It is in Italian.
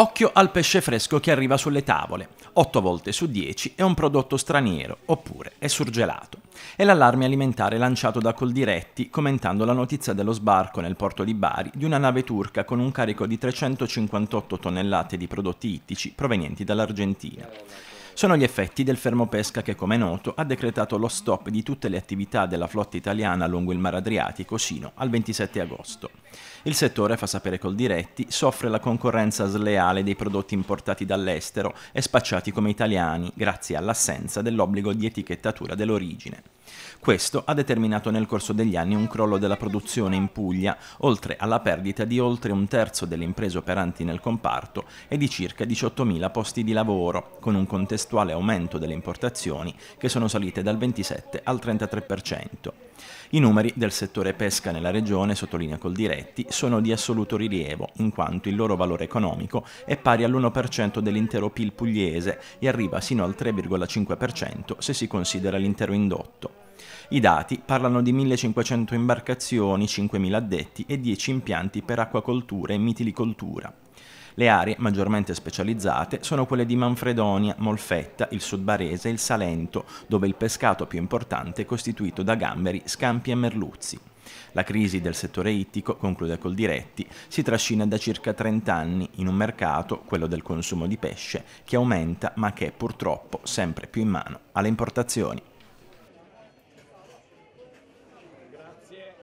Occhio al pesce fresco che arriva sulle tavole. 8 volte su 10 è un prodotto straniero, oppure è surgelato. È l'allarme alimentare lanciato da Coldiretti commentando la notizia dello sbarco nel porto di Bari di una nave turca con un carico di 358 tonnellate di prodotti ittici provenienti dall'Argentina sono gli effetti del fermo pesca che, come noto, ha decretato lo stop di tutte le attività della flotta italiana lungo il Mar Adriatico sino al 27 agosto. Il settore, fa sapere Coldiretti, soffre la concorrenza sleale dei prodotti importati dall'estero e spacciati come italiani, grazie all'assenza dell'obbligo di etichettatura dell'origine. Questo ha determinato nel corso degli anni un crollo della produzione in Puglia, oltre alla perdita di oltre un terzo delle imprese operanti nel comparto e di circa 18.000 posti di lavoro, con un contestuale aumento delle importazioni che sono salite dal 27 al 33%. I numeri del settore pesca nella regione, sottolinea Coldiretti, sono di assoluto rilievo, in quanto il loro valore economico è pari all'1% dell'intero PIL pugliese e arriva sino al 3,5% se si considera l'intero indotto. I dati parlano di 1500 imbarcazioni, 5000 addetti e 10 impianti per acquacoltura e mitilicoltura. Le aree maggiormente specializzate sono quelle di Manfredonia, Molfetta, il Sudbarese e il Salento, dove il pescato più importante è costituito da gamberi, scampi e merluzzi. La crisi del settore ittico, conclude col diretti, si trascina da circa 30 anni in un mercato, quello del consumo di pesce, che aumenta ma che è purtroppo sempre più in mano alle importazioni.